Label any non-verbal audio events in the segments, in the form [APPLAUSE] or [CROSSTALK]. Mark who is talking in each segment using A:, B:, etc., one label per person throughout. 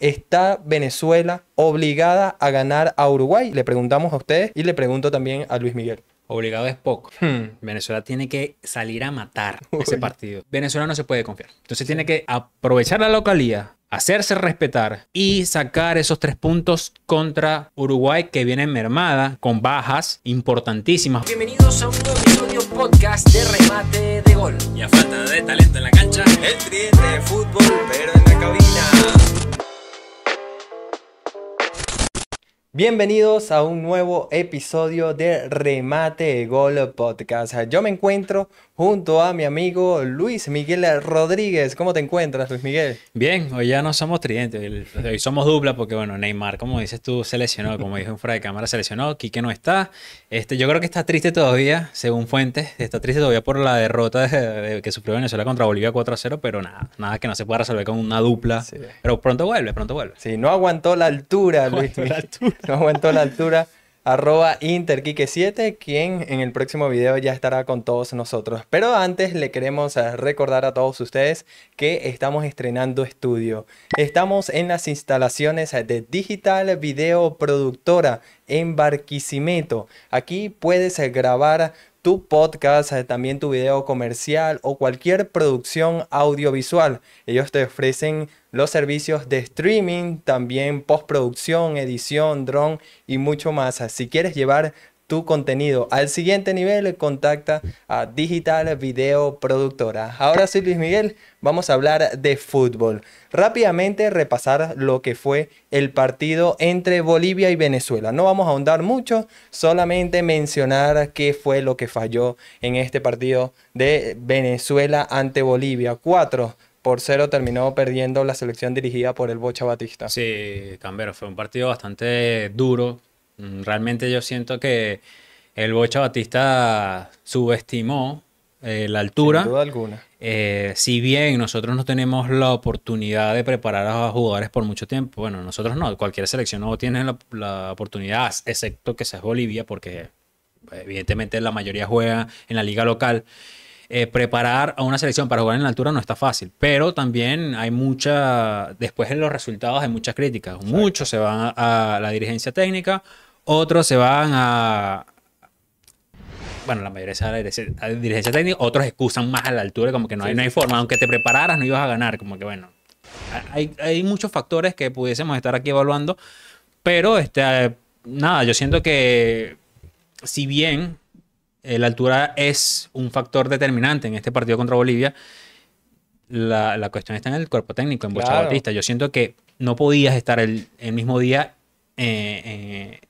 A: ¿Está Venezuela obligada a ganar a Uruguay? Le preguntamos a ustedes y le pregunto también a Luis Miguel.
B: Obligado es poco. Hmm. Venezuela tiene que salir a matar [LAUGHS] ese partido. Venezuela no se puede confiar. Entonces tiene que aprovechar la localía, hacerse respetar y sacar esos tres puntos contra Uruguay que viene mermada con bajas importantísimas.
A: Bienvenidos a un nuevo episodio podcast de remate de gol.
B: Y a falta de talento en la cancha, el de fútbol, pero en la cabina.
A: Bienvenidos a un nuevo episodio de Remate Gol Podcast. Yo me encuentro junto a mi amigo Luis Miguel Rodríguez. ¿Cómo te encuentras, Luis Miguel?
B: Bien, hoy ya no somos trientes, hoy somos dupla porque, bueno, Neymar, como dices tú, se como dijo un fray de cámara, se lesionó, Quique no está. Este, yo creo que está triste todavía, según fuentes, está triste todavía por la derrota que sufrió Venezuela contra Bolivia 4-0, pero nada, nada que no se pueda resolver con una dupla. Pero pronto vuelve,
A: pronto vuelve. Sí, no aguantó la altura, Luis No aguantó la altura arroba interquique7, quien en el próximo video ya estará con todos nosotros. Pero antes le queremos eh, recordar a todos ustedes que estamos estrenando estudio. Estamos en las instalaciones eh, de Digital Video Productora en Barquisimeto. Aquí puedes eh, grabar tu podcast, eh, también tu video comercial o cualquier producción audiovisual. Ellos te ofrecen los servicios de streaming, también postproducción, edición, drone y mucho más. Si quieres llevar tu contenido al siguiente nivel, contacta a Digital Video Productora. Ahora sí, Luis Miguel, vamos a hablar de fútbol. Rápidamente repasar lo que fue el partido entre Bolivia y Venezuela. No vamos a ahondar mucho, solamente mencionar qué fue lo que falló en este partido de Venezuela ante Bolivia. 4 por 0 terminó perdiendo la selección dirigida por el Bocha Batista.
B: Sí, Cambero, fue un partido bastante duro Mm, realmente yo siento que el Bocha Batista subestimó eh, la altura. Sin duda alguna. Eh, si bien nosotros no tenemos la oportunidad de preparar a jugadores por mucho tiempo, bueno, nosotros no, cualquier selección no tiene la, oportunidad, excepto que sea Bolivia, porque evidentemente la mayoría juega en la liga local. Eh, preparar a una selección para jugar en la altura no está fácil, pero también hay mucha, después en los resultados hay muchas críticas, muchos se van a la dirigencia técnica, otros se van a... Bueno, la mayoría de a la dirigencia técnica, otros excusan más a la altura, como que no, hay, no hay forma, aunque te prepararas no ibas a ganar, como que bueno, hay, muchos factores que pudiésemos estar aquí evaluando, pero este, nada, yo siento que si bien eh, la altura es un factor determinante en este partido contra Bolivia, la, cuestión está en el cuerpo técnico, en Bocha Yo siento que no podías estar el, mismo día en... Eh, eh,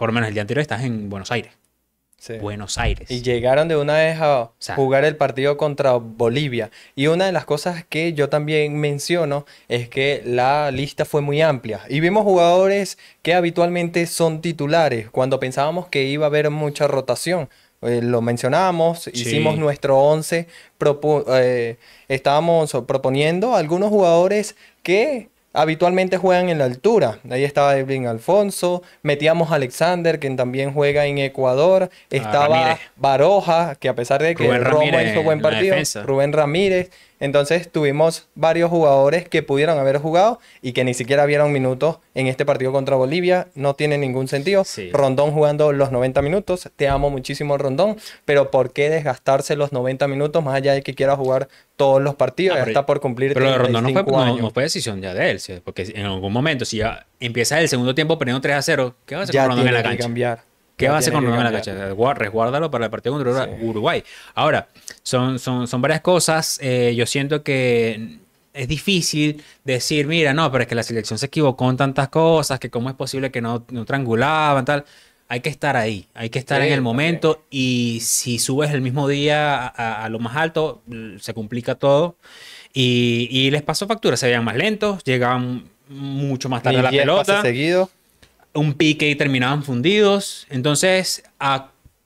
B: por lo menos el día anterior estás en Buenos
A: Aires. Buenos Aires. Y llegaron de una vez a jugar el partido contra Bolivia. Y una de las cosas que yo también menciono es que la lista fue muy amplia. Y vimos jugadores que habitualmente son titulares, cuando pensábamos que iba a haber mucha rotación. Eh, lo mencionábamos, hicimos nuestro 11, eh, estábamos proponiendo algunos jugadores que habitualmente juegan en la altura. Ahí estaba Edwin Alfonso, metíamos a Alexander, quien también juega en Ecuador, ah, estaba Baroja, que a pesar de que Roma hizo buen partido, Rubén Ramírez, entonces tuvimos varios jugadores que pudieron haber jugado y que ni siquiera vieron minutos en este partido contra Bolivia. No tiene ningún sentido. Rondón jugando los 90 minutos. Te amo muchísimo, Rondón. Pero ¿por qué desgastarse los 90 minutos más allá de que quiera jugar todos los partidos? Ah, está por cumplir. Pero Rondón no
B: fue, decisión ya de él. Porque en algún momento, si ya empieza el segundo tiempo poniendo 3 a 0, ¿qué va a hacer Rondón en la cancha? cambiar.
A: ¿Qué va a hacer con la Cacha?
B: Resguárdalo para la partido contra Uruguay. Ahora, son, son, son varias cosas. Eh, yo siento que es difícil decir, mira, no, pero es que la selección se equivocó en tantas cosas, que cómo es posible que no, no triangulaban, tal. Hay que estar ahí, hay que estar en el momento y si subes el mismo día a, lo más alto, se complica todo. Y, les pasó factura, se veían más lentos, llegaban mucho más tarde a la pelota. Seguido un pique y terminaban fundidos. Entonces,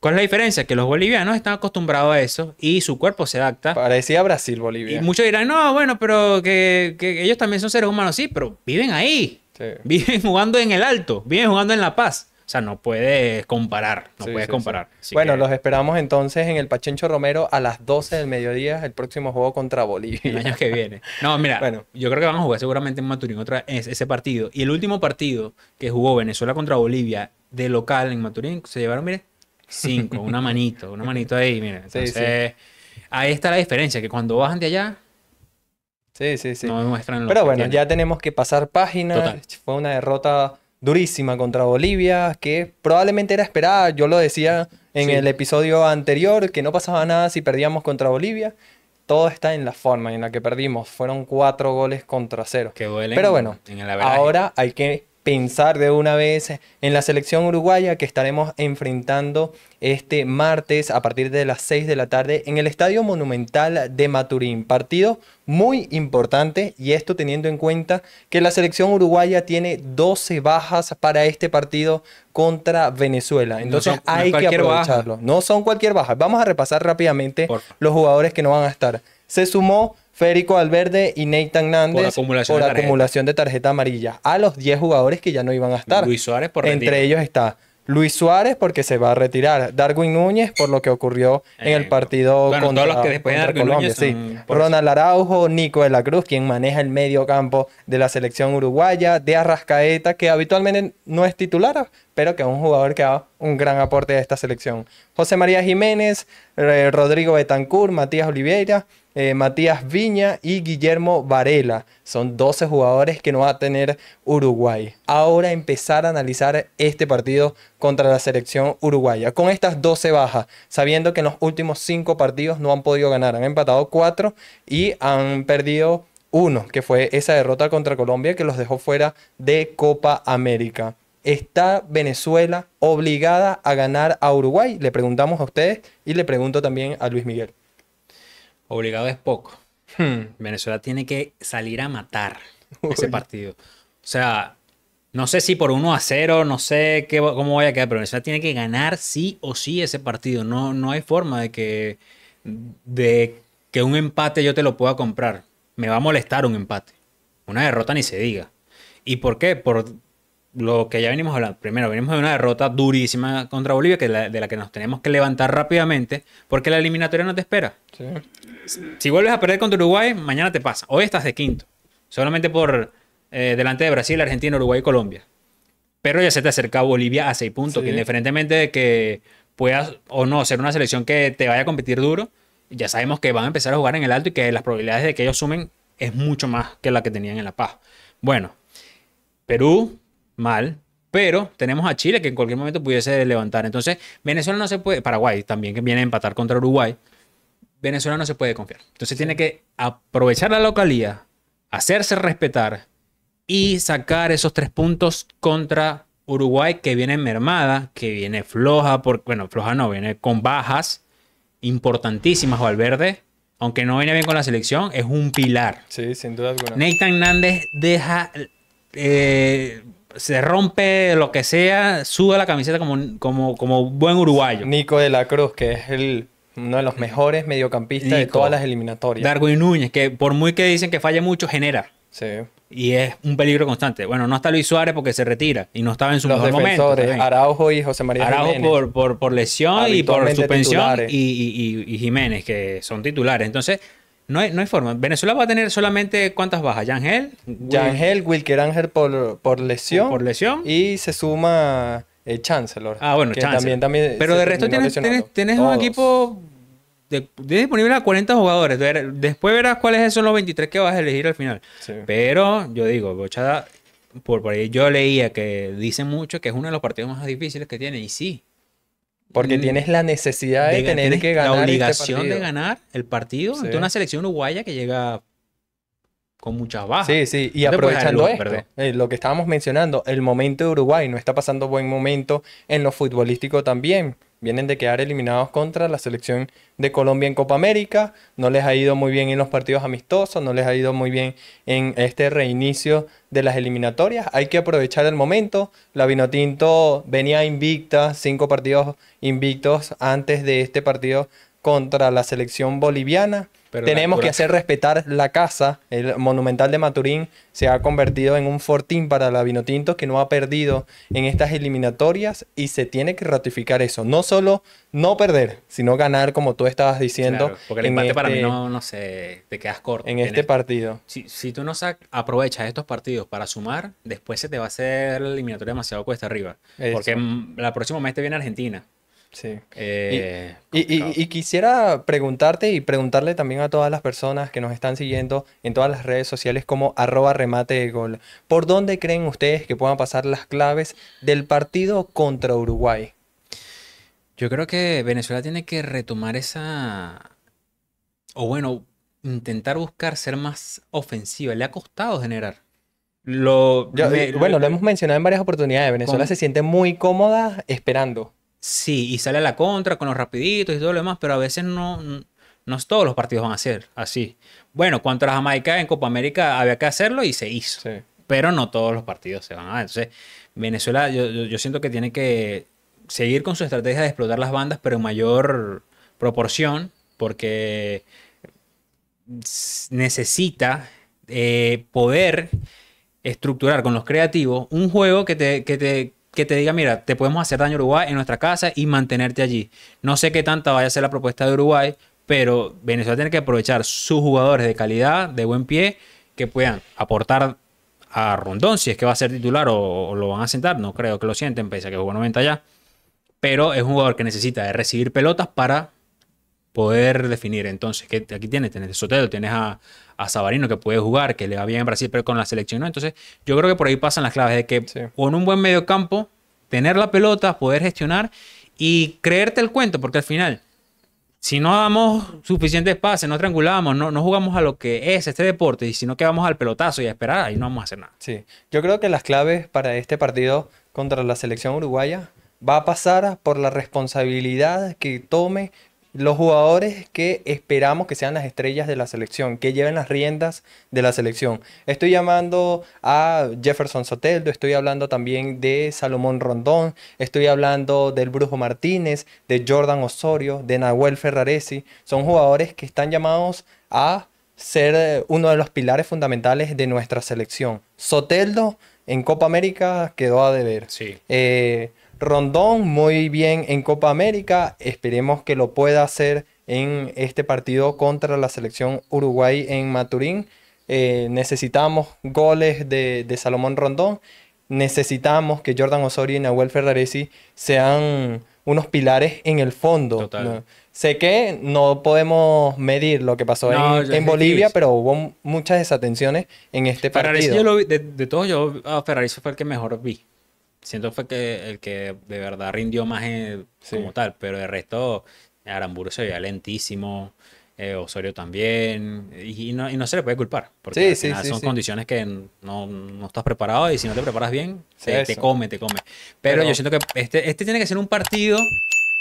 B: ¿Cuál es la diferencia? Que los bolivianos están acostumbrados a eso y su cuerpo se adapta. Parecía
A: Brasil, Bolivia. Y
B: muchos dirán, no, bueno, pero que, ellos también son seres humanos, sí, pero viven ahí.
A: Viven jugando en el alto, viven jugando en La Paz. O sea, no puedes comparar, no puedes comparar. Bueno, los esperamos entonces en el Pachencho Romero a las 12 del mediodía, el próximo juego contra Bolivia. El año que viene.
B: No, [LAUGHS] mira, bueno. yo creo que van a jugar seguramente en Maturín otra ese partido. Y el último partido que jugó Venezuela contra Bolivia de local en Maturín, se llevaron, mire, cinco, una manito, una manito ahí, mire. Entonces, ahí está la diferencia, que
A: cuando bajan de allá,
B: Sí, sí, sí. No muestran Pero bueno, ya
A: tenemos que pasar página. Fue una derrota durísima contra Bolivia, que probablemente era esperada. Yo lo decía en el episodio anterior, que no pasaba nada si perdíamos contra Bolivia. Todo está en la forma en la que perdimos. Fueron cuatro goles contra cero. Que duele Pero bueno, ahora hay que pensar de una vez en la selección uruguaya que estaremos enfrentando este martes a partir de las 6 de la tarde en el Estadio Monumental de Maturín. Partido muy importante y esto teniendo en cuenta que la selección uruguaya tiene 12 bajas para este partido contra Venezuela. Entonces hay que aprovecharlo. No son cualquier baja. Vamos a repasar rápidamente los jugadores que no van a estar. Se sumó Férico Alverde y Nathan Nández por acumulación, de, acumulación tarjeta. amarilla a los 10 jugadores que ya no iban a estar. Luis Suárez por Entre ellos está Luis Suárez porque se va a retirar, Darwin Núñez por lo que ocurrió en el eh, partido contra, los que después de Colombia, Ronald Araujo, Nico de la Cruz, quien maneja el medio campo de la selección uruguaya, de Arrascaeta, que habitualmente no es titular, pero que es un jugador que da un gran aporte a esta selección. José María Jiménez, eh, Rodrigo Betancourt, Matías Oliveira, eh, Matías Viña y Guillermo Varela. Son 12 jugadores que no va a tener Uruguay. Ahora empezar a analizar este partido contra la selección uruguaya. Con estas 12 bajas, sabiendo que en los últimos 5 partidos no han podido ganar. Han empatado 4 y han perdido 1, que fue esa derrota contra Colombia que los dejó fuera de Copa América. ¿Está Venezuela obligada a ganar a Uruguay? Le preguntamos a ustedes y le pregunto también a Luis Miguel. Obligado es poco. Hmm. Venezuela tiene que salir a matar ese partido. O
B: sea, no sé si por 1 a 0, no sé qué, cómo vaya a quedar, pero Venezuela tiene que ganar sí o sí ese partido. No, no hay forma de que, de que un empate yo te lo pueda comprar. Me va a molestar un empate. Una derrota ni se diga. ¿Y por qué? Por, lo que ya venimos hablando. Primero, venimos de una derrota durísima contra Bolivia, que de la que nos tenemos que levantar rápidamente, porque la eliminatoria no te espera. Si, vuelves a perder contra Uruguay, mañana te pasa. Hoy estás de quinto, solamente por eh, delante de Brasil, Argentina, Uruguay y Colombia. Pero ya se te acerca Bolivia a seis puntos, que indiferentemente de que puedas o no ser una selección que te vaya a competir duro, ya sabemos que van a empezar a jugar en el alto y que las probabilidades de que ellos sumen es mucho más que la que tenían en La Paz. Bueno, Perú mal, pero tenemos a Chile que en cualquier momento pudiese levantar. Entonces, Venezuela no se puede, Paraguay también que viene a empatar contra Uruguay, Venezuela no se puede confiar. Entonces tiene que aprovechar la localía, hacerse respetar y sacar esos tres puntos contra Uruguay que viene mermada, que viene floja, por, bueno, floja no, viene con bajas importantísimas o al verde, aunque no viene bien con la selección, es un pilar. Sí, sin duda alguna. Nathan Hernández deja eh, se rompe lo que sea, sube la camiseta como, como, como buen uruguayo. Nico de la Cruz, que es el, uno de los mejores mediocampistas de todas las eliminatorias. Darwin Núñez, que por muy que dicen que falla mucho, genera. Sí. Y es un peligro constante. Bueno, no está Luis Suárez porque se retira y no estaba en su los momento.
A: Araujo y José María Araujo Por,
B: por, lesión y por suspensión y, y Jiménez, que son titulares. Entonces, no hay, forma. Venezuela va a tener solamente cuántas bajas. Yangel. Yangel,
A: Wilker Ángel por, lesión. Por lesión. Y se suma el eh, Chancellor. Ah, bueno, También, también Pero de resto tienes, tienes, un
B: equipo disponible a 40 jugadores. Después verás cuáles son los 23 que vas a elegir al final. Pero yo digo, Bochada, por, por ahí yo leía que dice mucho que es uno de los partidos más difíciles que tiene. Y sí,
A: porque mm. tienes la necesidad de, tener que ganar. La este obligación de ganar el partido ante una selección uruguaya que llega con mucha bajas. Sí, sí, y aprovechando eh, lo que estábamos mencionando, el momento de Uruguay no está pasando buen momento en lo futbolístico también. Vienen de quedar eliminados contra la selección de Colombia en Copa América. No les ha ido muy bien en los partidos amistosos, no les ha ido muy bien en este reinicio de las eliminatorias. Hay que aprovechar el momento. La Vinotinto venía invicta, cinco partidos invictos antes de este partido contra la selección boliviana. Tenemos que hacer respetar la casa. El Monumental de Maturín se ha convertido en un fortín para la Vinotinto que no ha perdido en estas eliminatorias y se tiene que ratificar eso. No solo no perder, sino ganar, como tú estabas diciendo. porque el empate para mí este no,
B: no te quedas corto. En este partido. Si, tú no aprovechas estos partidos para sumar, después se te va a hacer la eliminatoria demasiado cuesta arriba. Porque la próxima mes te viene Argentina. Sí. Eh,
A: y, quisiera preguntarte y preguntarle también a todas las personas que nos están siguiendo en todas las redes sociales como arroba remate de gol. ¿Por dónde creen ustedes que puedan pasar las claves del partido contra Uruguay? Yo creo que Venezuela tiene que retomar esa... O bueno,
B: intentar buscar ser más ofensiva. Le ha costado generar.
A: Lo, bueno, lo, hemos mencionado en varias oportunidades. Venezuela se siente muy cómoda esperando. Sí,
B: y sale a la contra con los rapiditos y todo lo demás, pero a veces no, no todos los partidos van a ser así. Bueno, contra Jamaica en Copa América había que hacerlo y se hizo. Pero no todos los partidos se van a hacer. Entonces, Venezuela, yo, siento que tiene que seguir con su estrategia de explotar las bandas, pero en mayor proporción, porque necesita eh, poder estructurar con los creativos un juego que te, que te diga, mira, te podemos hacer daño Uruguay en nuestra casa y mantenerte allí. No sé qué tanta vaya a ser la propuesta de Uruguay, pero Venezuela tiene que aprovechar sus jugadores de calidad, de buen pie, que puedan aportar a Rondón, si es que va a ser titular o, lo van a sentar, no creo que lo sienten, pese a que jugó 90 ya. Pero es un jugador que necesita recibir pelotas para poder definir. Entonces, que aquí tienes, tienes Sotelo, tienes a, a que puede jugar, que le va bien en Brasil, pero con la selección no. Entonces, yo creo que por ahí pasan las claves de que o con un buen medio campo, tener la pelota, poder gestionar y creerte el cuento, porque al final, si no damos suficientes pases, no triangulamos, no, no jugamos a lo que es este deporte, y si no quedamos al pelotazo y a esperar, ahí no vamos a hacer nada. Sí, yo creo que las
A: claves para este partido contra la selección uruguaya va a pasar por la responsabilidad que tome los jugadores que esperamos que sean las estrellas de la selección, que lleven las riendas de la selección. Estoy llamando a Jefferson Soteldo, estoy hablando también de Salomón Rondón, estoy hablando del Brujo Martínez, de Jordan Osorio, de Nahuel Ferraresi. Son jugadores que están llamados a ser eh, uno de los pilares fundamentales de nuestra selección. Soteldo en Copa América quedó a deber. Sí. Eh, Rondón muy bien en Copa América, esperemos que lo pueda hacer en este partido contra la selección Uruguay en Maturín. Eh, necesitamos goles de, Salomón Rondón, necesitamos que Jordan Osorio y Nahuel Ferraresi sean unos pilares en el fondo. Sé que no podemos medir lo que pasó en, Bolivia, pero hubo muchas desatenciones en este partido.
B: de, todo, yo, a Ferraresi fue el que mejor vi siento fue que el que de verdad rindió más eh, como tal, pero el resto, Aramburu se veía lentísimo, eh, Osorio también, y, no, se le puede culpar, porque son condiciones que no, estás preparado y si no te preparas bien, te, come, te come. Pero, yo siento que este, este, tiene que ser un partido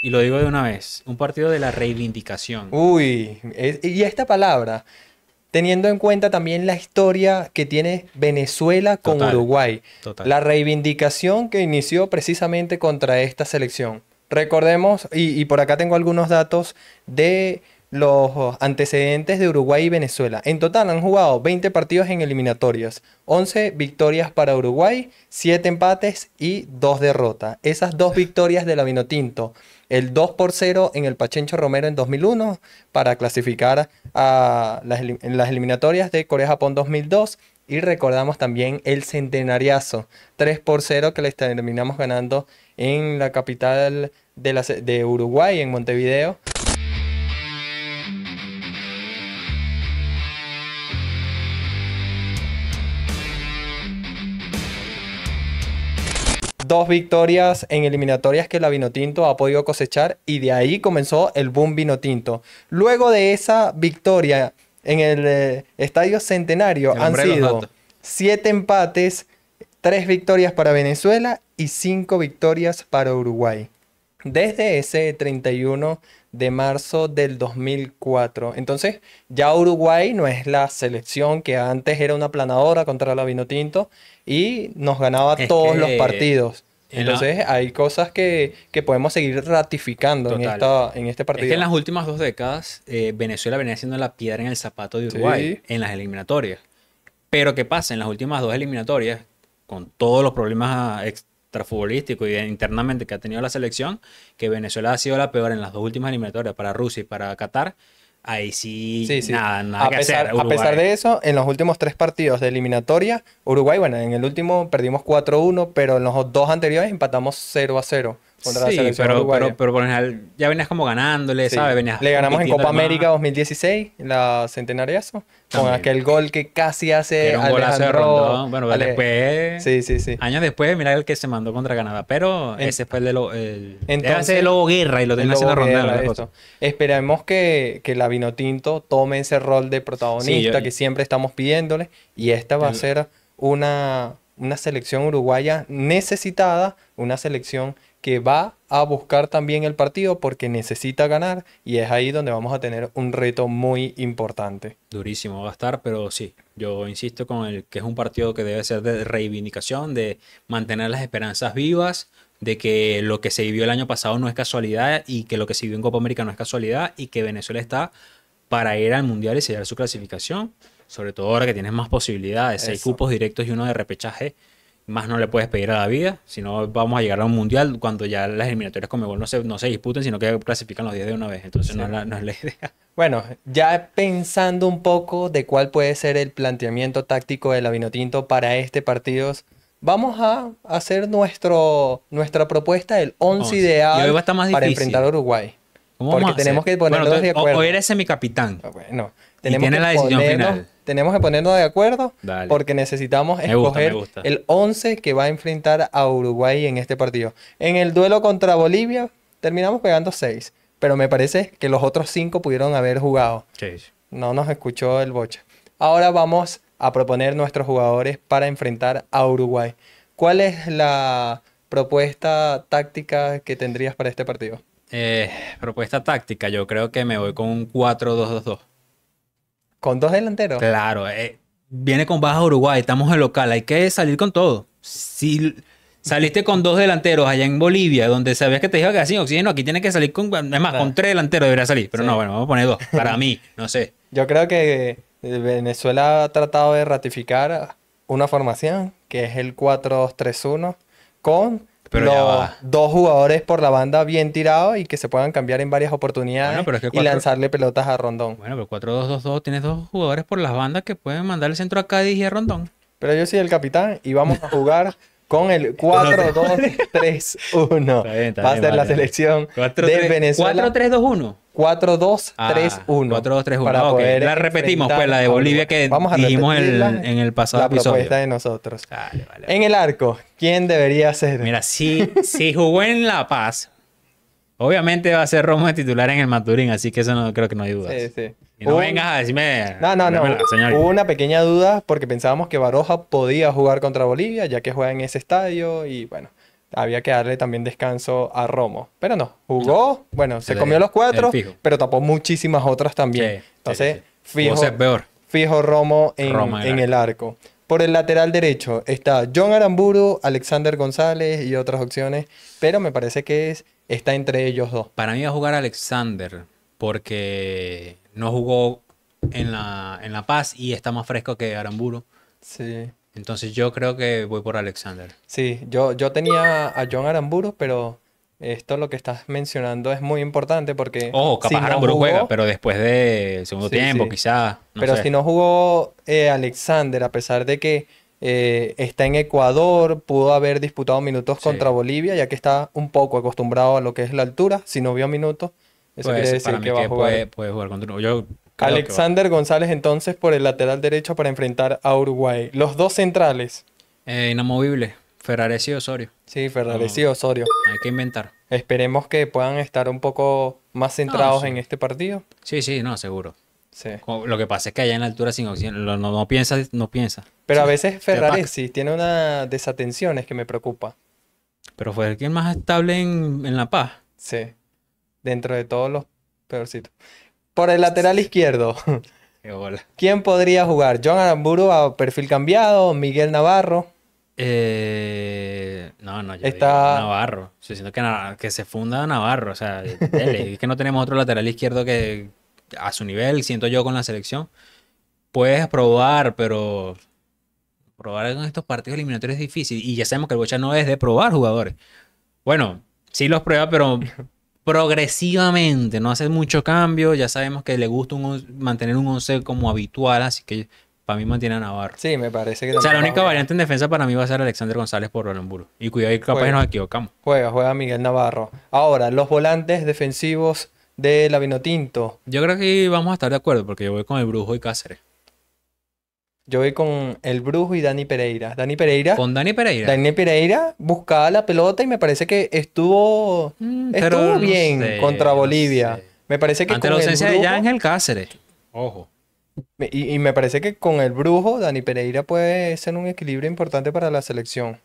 A: y lo digo de una vez, un partido de la reivindicación. Uy, y esta palabra, teniendo en cuenta también la historia que tiene Venezuela con Uruguay, la reivindicación que inició precisamente contra esta selección. Recordemos, y por acá tengo algunos datos de los antecedentes de Uruguay y Venezuela. En total han jugado 20 partidos en eliminatorias, 11 victorias para Uruguay, 7 empates y 2 derrotas. Esas dos victorias de la Vinotinto, el 2 por 0 en el Pachencho Romero en 2001 para clasificar a las, en las eliminatorias de Corea-Japón 2002 y recordamos también el centenariazo, 3 por 0 que les terminamos ganando en la capital de, de Uruguay, en Montevideo, dos victorias en eliminatorias que la Vinotinto ha podido cosechar y de ahí comenzó el boom Vinotinto. Luego de esa victoria en el eh, Estadio Centenario han sido siete empates, tres victorias para Venezuela y cinco victorias para Uruguay desde ese 31 de marzo del 2004. Entonces, ya Uruguay no es la selección que antes era una planadora contra la Vinotinto y nos ganaba todos los partidos. Entonces, hay cosas que, podemos seguir ratificando en, esta, en este partido. Es que en las
B: últimas dos décadas, eh, Venezuela venía siendo la piedra en el zapato de Uruguay en las eliminatorias. Pero, ¿qué pasa? En las últimas dos eliminatorias, con todos los problemas futbolístico y internamente que ha tenido la selección, que Venezuela ha sido la peor en las dos últimas eliminatorias para Rusia y para Qatar. Ahí sí, nada, nada a que pesar, hacer, A pesar de
A: eso, en los últimos tres partidos de eliminatoria, Uruguay, bueno, en el último perdimos 4-1, pero en los dos anteriores empatamos 0-0 contra sí, la selección pero,
B: pero, ya venías como ganándole, Le ganamos en Copa América
A: 2016, la centenariazo. Con aquel gol que casi hace que un Alejandro. bueno, después. Sí, sí, sí. Años después, mira el que se mandó contra Canadá. Pero ese fue el de lo, Entonces, de Lobo Guerra y lo tiene haciendo ronda Esperemos que, que la Vinotinto tome ese rol de protagonista que siempre estamos pidiéndole. Y esta va a ser una, una selección uruguaya necesitada, una selección que va a buscar también el partido porque necesita ganar y es ahí donde vamos a tener un reto muy importante. Durísimo va a estar, pero sí, yo insisto con el que es un partido que debe ser de reivindicación,
B: de mantener las esperanzas vivas, de que lo que se vivió el año pasado no es casualidad y que lo que se vivió en Copa América no es casualidad y que Venezuela está para ir al Mundial y sellar su clasificación, sobre todo ahora que tienes más posibilidades, hay seis cupos directos y uno de repechaje más no le puedes pedir a la vida, si no vamos a llegar a un mundial cuando ya las eliminatorias con Mebol no se, no se disputen, sino que clasifican los 10 de una vez, entonces no, es la, idea.
A: [LAUGHS] Bueno, ya pensando un poco de cuál puede ser el planteamiento táctico de la para este partido, vamos a hacer nuestro, nuestra propuesta el 11 ideal para enfrentar a Uruguay. ¿Cómo porque tenemos que ponerlos de acuerdo. O,
B: eres capitán. Ah, y la decisión final
A: tenemos que ponernos de acuerdo porque necesitamos escoger el 11 que va a enfrentar a Uruguay en este partido. En el duelo contra Bolivia terminamos pegando 6, pero me parece que los otros 5 pudieron haber jugado. No nos escuchó el bocha. Ahora vamos a proponer nuestros jugadores para enfrentar a Uruguay. ¿Cuál es la propuesta táctica que tendrías para este partido?
B: Eh, propuesta táctica, yo creo que me voy con un 4-2-2-2.
A: Con dos delanteros.
B: Claro, eh, viene con baja Uruguay, estamos en local, hay que salir con todo. Si saliste con dos delanteros allá en Bolivia, donde sabías que te iba a quedar sin oxígeno, aquí tiene que salir con, es más, con tres delanteros debería salir, pero no, bueno, vamos a poner dos, para mí, no
A: sé. [LAUGHS] Yo creo que eh, Venezuela ha tratado de ratificar una formación que es el 4-2-3-1 con pero los dos jugadores por la banda bien tirados y que se puedan cambiar en varias oportunidades y lanzarle pelotas a Rondón.
B: Bueno, pero 4-2-2-2 tienes dos jugadores por las bandas que pueden mandar el centro a Cádiz y a Rondón.
A: Pero yo soy el capitán y vamos a jugar con el 4-2-3-1. [LAUGHS] [LAUGHS] Va a ser la selección de Venezuela. 4-3-2-1. 4-2-3-1. Ah, 4-2-3-1. Para ah, poder la repetimos, pues, la de Bolivia que dijimos el, en el pasado la episodio. propuesta de nosotros. En el
B: arco, ¿quién debería ser? Mira, si, jugó en La Paz, obviamente va a ser Romo de titular en el Maturín, así que eso no creo que no hay dudas.
A: Sí, sí. Y no vengas a decirme. No, no, no. Hubo una pequeña duda porque pensábamos que Baroja podía jugar contra Bolivia, ya que juega en ese estadio y bueno había que darle también descanso a Romo. Pero no, jugó, bueno, se comió los cuatro, pero tapó muchísimas otras también. Entonces, fijo, Romo en, el, arco. Por el lateral derecho está John Aramburu, Alexander González y otras opciones, pero me parece que es, está entre ellos dos.
B: Para mí va a jugar Alexander porque no jugó en la, en la Paz y está más fresco que Aramburu. Sí. Entonces yo creo que voy por Alexander.
A: Sí, yo, yo tenía a John Aramburu, pero esto lo que estás mencionando es muy importante porque... Oh, capaz si juega,
B: pero después del segundo tiempo quizás. pero si
A: no jugó eh, Alexander, a pesar de que eh, está en Ecuador, pudo haber disputado minutos contra Bolivia, ya que está un poco acostumbrado a lo que es la altura, si no vio minutos. Eso pues, quiere decir que va a jugar. Puede,
B: puede jugar contra... Yo Alexander
A: González entonces por el lateral derecho para enfrentar a Uruguay. Los dos centrales. Eh, inamovible. Ferrares y Osorio. Sí, Ferraresi y Osorio. Hay que inventar. Esperemos que puedan estar un poco más centrados en
B: este partido. Sí, sí, no, seguro. Lo que pasa es que allá en la altura sin no, piensa, no piensa. Pero a veces
A: sí, tiene una desatención, es que me preocupa. Pero fue el que más estable en, en La Paz. Sí. Dentro de todos los peorcitos. Por el lateral izquierdo. [LAUGHS] ¿Quién podría jugar? ¿John Aramburu a perfil cambiado? ¿Miguel Navarro?
B: Eh, no, no, yo Está... Navarro. Siento que, que se funda Navarro. O sea, es que no tenemos otro lateral izquierdo que a su nivel, siento yo, con la selección. Puedes probar, pero probar en estos partidos eliminatorios es difícil. Y ya sabemos que el Bocha no es de probar jugadores. Bueno, sí los prueba, pero progresivamente, no hace mucho cambio. Ya sabemos que le gusta un, mantener un 11 como habitual, así que para mí mantiene a Navarro. Sí, me parece que... O sea, la única variante en defensa para mí va a ser Alexander González por Balamburu. Y cuidado, y capaz juega, nos equivocamos.
A: Juega, juega Miguel Navarro. Ahora, los volantes defensivos de la Yo creo que vamos a estar de acuerdo porque yo voy con el Brujo y Cáceres. Yo voy con El Brujo y Dani Pereira. Dani Pereira. Con Dani Pereira. Dani Pereira buscaba la pelota y me parece que estuvo, mm, estuvo bien contra Bolivia. Me parece que Ante la ausencia el de Ángel Cáceres. Ojo. Y, me parece que con el brujo, Dani Pereira puede ser un equilibrio importante para la selección.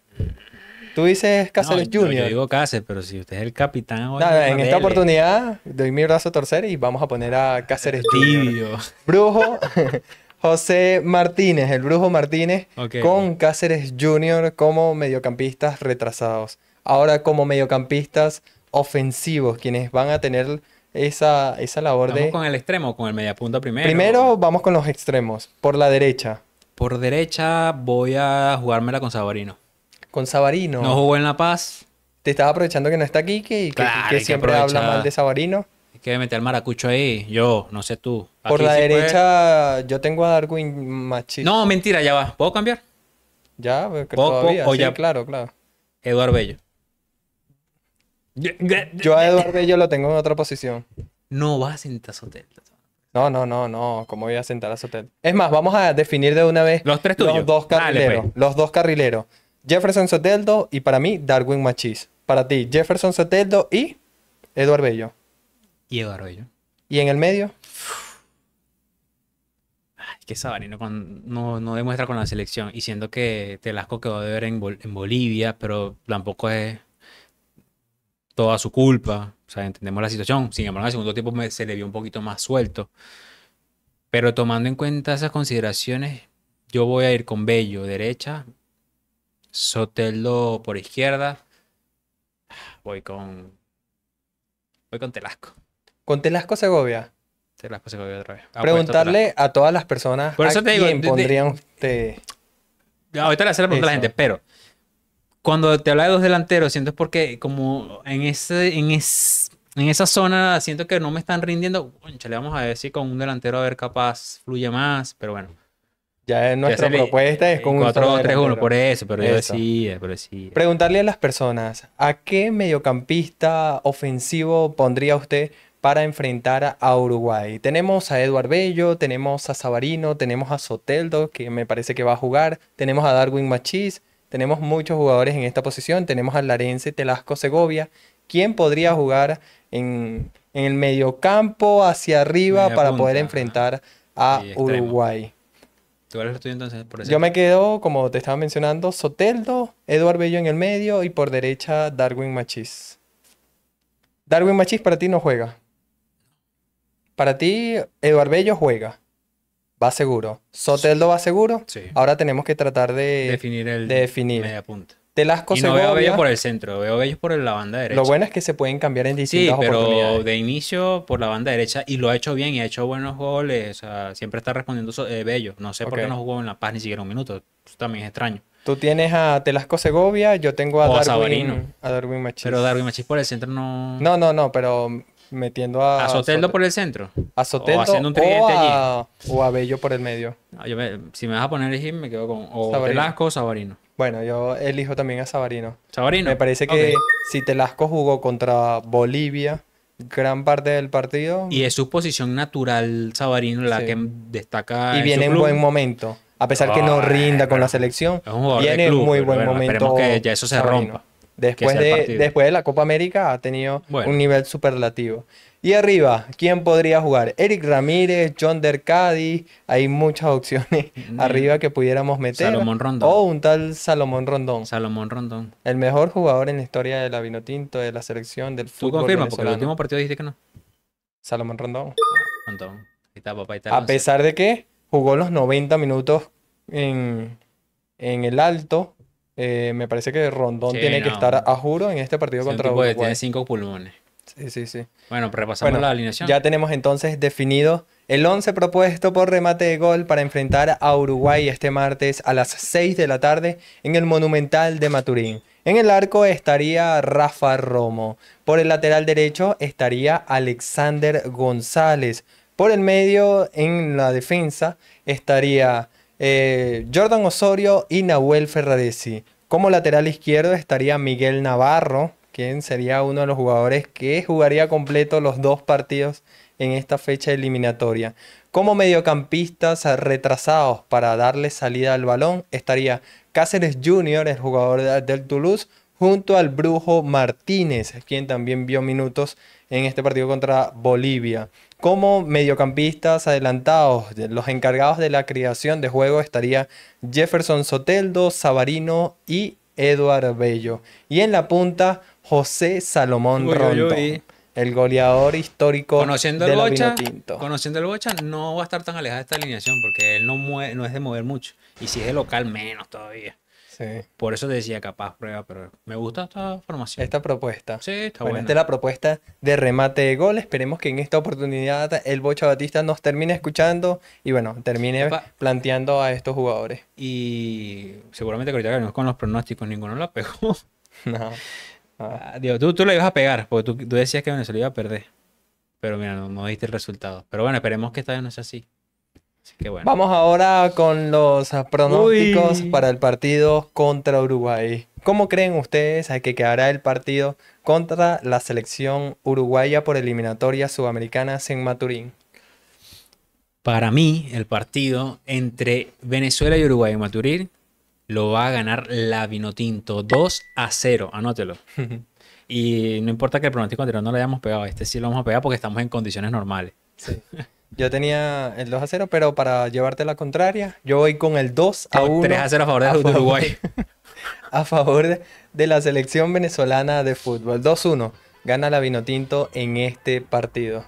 A: Tú dices Cáceres Junior. Yo digo Cáceres, pero si usted es el capitán. Nada, en esta oportunidad doy mi brazo a torcer y vamos a poner a Cáceres Junior. Brujo, [LAUGHS] José Martínez, el Brujo Martínez, con Cáceres Junior como mediocampistas retrasados. Ahora como mediocampistas ofensivos, quienes van a tener esa, esa labor ¿Vamos con
B: el extremo con el mediapunta primero? Primero
A: vamos con los extremos, por la derecha. Por derecha voy a jugármela con Sabarino. ¿Con Sabarino? No jugó en La Paz. Te estaba aprovechando que no está aquí, que, siempre habla mal de Sabarino
B: que meter al maracucho ahí. Yo, no sé tú. Por la
A: derecha, yo tengo a Darwin Machis. No,
B: mentira, ya va. ¿Puedo cambiar? Ya, creo pues, claro,
A: claro. Eduardo Bello. Yo a Eduardo Bello lo tengo en otra posición. No vas a sentar a Sotel. No, no, no, no. ¿Cómo voy a sentar a Sotel? Es más, vamos a definir de una vez los, tres los dos pues. carrileros. Los dos carrileros. Jefferson Soteldo y para mí Darwin Machis. Para ti, Jefferson Soteldo y Eduardo Bello y Eduardo ¿Y en el medio?
B: Ay, que sabanino no, demuestra con la selección. Y siendo que Telasco quedó de ver en, Bolivia, pero tampoco es toda su culpa. O sea, entendemos la situación. Sin embargo, en el segundo tiempo se le vio un poquito más suelto. Pero tomando en cuenta esas consideraciones, yo voy a ir con Bello derecha, Sotelo por izquierda. Voy con. Voy con Telasco.
A: Con Telasco Segovia.
B: Telasco Segovia otra vez. Ah, pues, Preguntarle
A: a todas las personas Por eso a te digo, quién pondrían
B: usted. Ahorita le hacer la pregunta a la gente, pero cuando te habla de dos delanteros, siento es porque como en ese, en en esa zona siento que no me están rindiendo. Concha, le vamos a decir con un delantero a ver capaz fluye más, pero
A: bueno. Ya
B: es nuestra propuesta
A: es con un 4 3 1 por eso, pero yo decía, pero decía. Preguntarle a las personas, ¿a qué mediocampista ofensivo pondría usted para enfrentar a Uruguay. Tenemos a Eduard Bello, tenemos a Sabarino, tenemos a Soteldo, que me parece que va a jugar, tenemos a Darwin Machís, tenemos muchos jugadores en esta posición, tenemos a Larense Telasco Segovia, ¿quién podría jugar en, el mediocampo hacia arriba para poder enfrentar a Uruguay. Yo me quedo, como te estaba mencionando, Soteldo, Eduard Bello en el medio y por derecha Darwin Machís. Darwin Machís para ti no juega. Para ti, Eduard Bello juega. Va seguro. Soteldo va seguro. Sí. Ahora tenemos que tratar de definir el de definir. media punta. Telasco y no Segovia, veo Bello por el
B: centro, veo a Bello por la banda derecha. Lo bueno
A: es que se pueden cambiar en distintas sí, pero
B: de inicio por la banda derecha y lo ha hecho bien y ha hecho buenos goles. siempre está respondiendo eh, Bello. No sé por qué no jugó en La Paz ni siquiera un minuto. también es extraño.
A: Tú tienes a Telasco Segovia, yo tengo a Darwin. a Darwin Machis. Pero Darwin Machis por el centro no. No, no, no, pero metiendo a... ¿A Soteldo por el centro?
B: A o haciendo un allí.
A: o a Bello por el medio.
B: si me vas a poner elegir me quedo con Telasco
A: o Sabarino. Bueno, yo elijo también a Sabarino. ¿Sabarino? Me parece que si Telasco jugó contra Bolivia gran parte del partido... Y
B: es su posición natural, Sabarino, la que destaca Y viene en, buen momento. A pesar que no rinda con la selección, viene en muy buen momento. Esperemos que ya eso se rompa. Después de, después
A: de la Copa América ha tenido un nivel superlativo. Y arriba, ¿quién podría jugar? Eric Ramírez, John Dercadi, hay muchas opciones mm. arriba que pudiéramos meter. Salomón Rondón. O un tal Salomón Rondón. Salomón Rondón. El mejor jugador en la historia de la Vinotinto, de la selección, del fútbol. Tú confirmas, porque el último partido dijiste que no. Salomón Rondón. Rondón. A pesar de que jugó los 90 minutos en, en el alto, eh, me parece que Rondón tiene que estar a, juro en este partido contra Uruguay. Tiene
B: cinco pulmones. Sí, sí, sí. Bueno, repasamos la alineación. Ya
A: tenemos entonces definido el 11 propuesto por remate de gol para enfrentar a Uruguay este martes a las 6 de la tarde en el Monumental de Maturín. En el arco estaría Rafa Romo. Por el lateral derecho estaría Alexander González. Por el medio, en la defensa, estaría eh, Jordan Osorio y Nahuel Ferraresi. Como lateral izquierdo estaría Miguel Navarro, quien sería uno de los jugadores que jugaría completo los dos partidos en esta fecha eliminatoria. Como mediocampistas retrasados para darle salida al balón estaría Cáceres Jr., el jugador del Toulouse, junto al Brujo Martínez, quien también vio minutos en este partido contra Bolivia. Como mediocampistas adelantados, los encargados de la creación de juego estaría Jefferson Soteldo, Savarino y Eduardo Bello. Y en la punta, José Salomón uy, El goleador histórico conociendo de el
B: Conociendo el Bocha, no va a estar tan alejado de esta alineación porque él no, no es de mover mucho. Y si es de local, menos todavía. Por eso te decía capaz prueba, pero
A: me gusta esta formación. Esta propuesta. Sí, está Buena. Esta la propuesta de remate de gol. Esperemos que en esta oportunidad el Bocha Batista nos termine escuchando y bueno, termine
B: planteando a estos jugadores. Y seguramente que con los pronósticos, ninguno la pegó. [LAUGHS] No. Ah. Ah, tú, tú la ibas a pegar, porque tú, decías que Venezuela iba a perder. Pero mira, no, no diste el resultado. Pero bueno, esperemos que esta vez no sea así. Vamos
A: ahora con los pronósticos para el partido contra Uruguay. ¿Cómo creen ustedes a que quedará el partido contra la selección uruguaya por eliminatorias sudamericanas en Maturín?
B: Para mí, el partido entre Venezuela y Uruguay en Maturín lo va a ganar la Vinotinto 2 a 0. Anótelo.
A: [LAUGHS]
B: y no importa que el pronóstico anterior no lo hayamos pegado, este sí lo vamos a pegar porque estamos en condiciones normales. Sí.
A: [LAUGHS] Yo tenía el 2 a 0, pero para llevarte la contraria, yo voy con el 2 a 1. 3 a 0 a favor de Uruguay. [LAUGHS] a favor de, la selección venezolana de fútbol. 2-1. Gana la Vinotinto en este partido.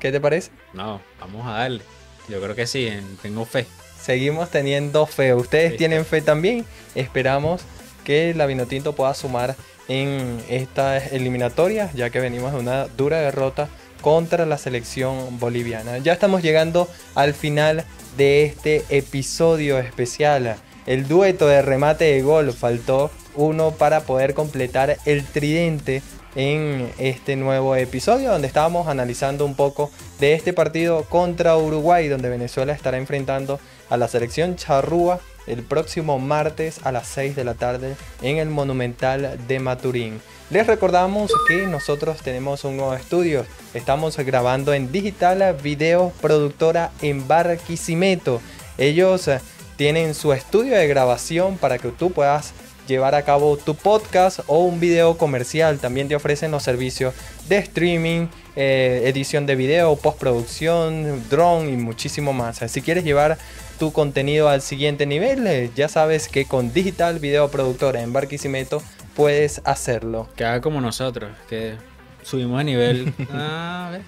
A: ¿Qué te parece? No, vamos a darle. Yo creo que sí, tengo fe. Seguimos teniendo fe. Ustedes tienen fe también. Esperamos que la Vinotinto pueda sumar en estas eliminatorias, ya que venimos de una dura derrota contra la selección boliviana. Ya estamos llegando al final de este episodio especial. El dueto de remate de gol faltó uno para poder completar el tridente en este nuevo episodio donde estábamos analizando un poco de este partido contra Uruguay donde Venezuela estará enfrentando a la selección charrúa el próximo martes a las 6 de la tarde en el Monumental de Maturín. Les recordamos que nosotros tenemos un nuevo estudio. Estamos grabando en Digital Video Productora en Barquisimeto. Ellos eh, tienen su estudio de grabación para que tú puedas llevar a cabo tu podcast o un video comercial. También te ofrecen los servicios de streaming, eh, edición de video, postproducción, drone y muchísimo más. Si quieres llevar tu contenido al siguiente nivel, eh, ya sabes que con Digital Video Productora en Barquisimeto puedes hacerlo. Que haga como nosotros, que subimos de nivel. [LAUGHS]
B: Ah,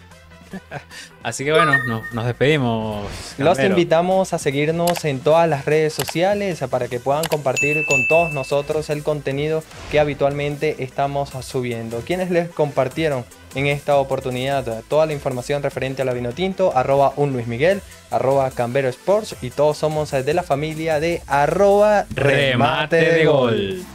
B: Así que bueno, nos despedimos. Los
A: invitamos a seguirnos en todas las redes sociales para que puedan compartir con todos nosotros el contenido que habitualmente estamos subiendo. Quienes les compartieron en esta oportunidad toda la información referente a la Tinto arroba un Luis Miguel, arroba Cambero Sports y todos somos de la familia de arroba remate, de gol.